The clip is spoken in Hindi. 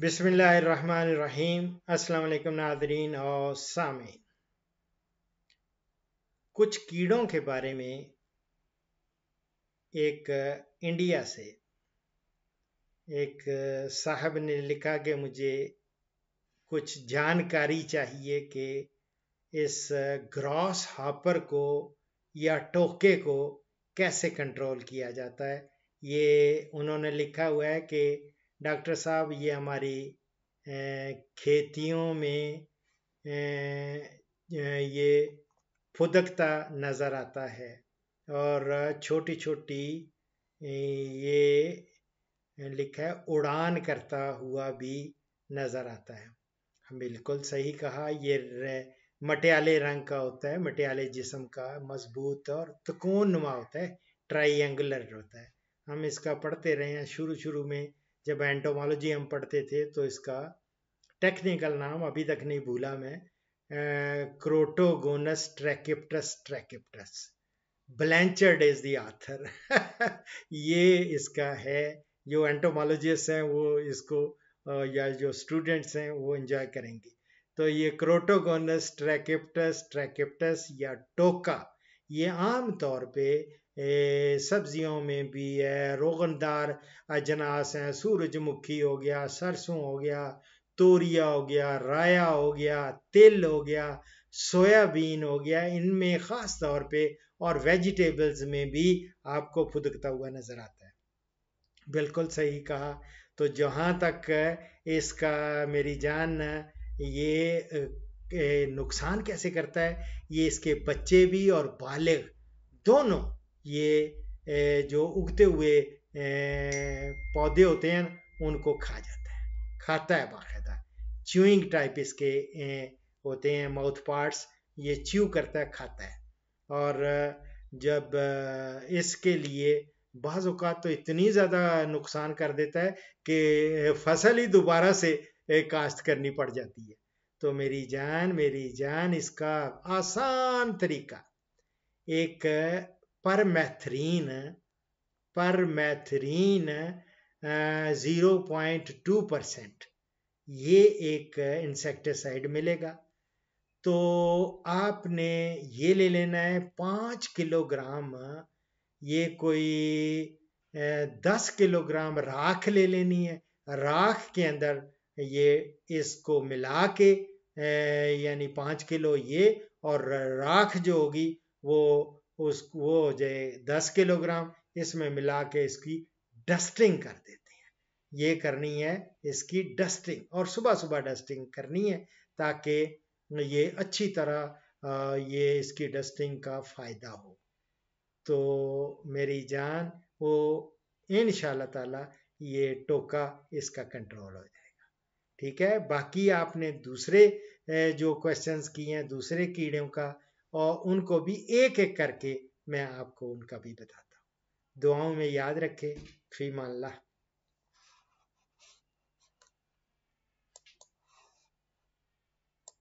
बिसमीम अस्सलाम नादरीन और सामी कुछ कीड़ों के बारे में एक इंडिया से एक साहब ने लिखा कि मुझे कुछ जानकारी चाहिए कि इस ग्रॉस हॉपर को या टोके को कैसे कंट्रोल किया जाता है ये उन्होंने लिखा हुआ है कि डॉक्टर साहब ये हमारी खेतियों में ये फुदकता नज़र आता है और छोटी छोटी ये लिखा है उड़ान करता हुआ भी नज़र आता है बिल्कुल सही कहा ये मटियाले रंग का होता है मटियाले जिसम का मजबूत और नुमा होता है ट्राइंगुलर होता है हम इसका पढ़ते रहे हैं शुरू शुरू में जब एंटोमोलॉजी हम पढ़ते थे तो इसका टेक्निकल नाम अभी तक नहीं भूला मैं Crotogonus Trachyptus Trachyptus Blanchard is the author ये इसका है जो एंटोमोलॉजिस्ट हैं वो इसको या जो स्टूडेंट्स हैं वो एंजॉय करेंगे तो ये क्रोटोगोनस ट्रैकिप्टस ट्रैकिप्टस या टोका ये आम तौर पे सब्जियों में भी है रोगनदार अजनास हैं सूरजमुखी हो गया सरसों हो गया तोरिया हो गया राया हो गया तिल हो गया सोयाबीन हो गया इनमें ख़ास तौर पे और वेजिटेबल्स में भी आपको फुदकता हुआ नज़र आता है बिल्कुल सही कहा तो जहाँ तक इसका मेरी जान ये नुकसान कैसे करता है ये इसके बच्चे भी और बालिग दोनों ये जो उगते हुए पौधे होते हैं उनको खा जाता है खाता है बाकायदा च्यूइंग टाइप इसके होते हैं माउथ पार्ट्स ये च्यू करता है खाता है और जब इसके लिए बाज़ अवत तो इतनी ज़्यादा नुकसान कर देता है कि फसल ही दोबारा से काश्त करनी पड़ जाती है तो मेरी जान मेरी जान इसका आसान तरीका एक पर मैथरीन ज़ीरो पॉइंट टू परसेंट ये एक इंसेक्टिसाइड मिलेगा तो आपने ये ले लेना है पाँच किलोग्राम ये कोई दस किलोग्राम राख ले लेनी है राख के अंदर ये इसको मिला के यानी पाँच किलो ये और राख जो होगी वो उस वो हो जाए दस किलोग्राम इसमें मिला के इसकी डस्टिंग कर देते हैं ये करनी है इसकी डस्टिंग और सुबह सुबह डस्टिंग करनी है ताकि ये अच्छी तरह ये इसकी डस्टिंग का फ़ायदा हो तो मेरी जान वो इन ताला ये टोका इसका कंट्रोल हो जाएगा ठीक है बाकी आपने दूसरे जो क्वेश्चंस किए हैं दूसरे कीड़ों का और उनको भी एक एक करके मैं आपको उनका भी बताता हूँ दुआओं में याद रखें फीमा अल्लाह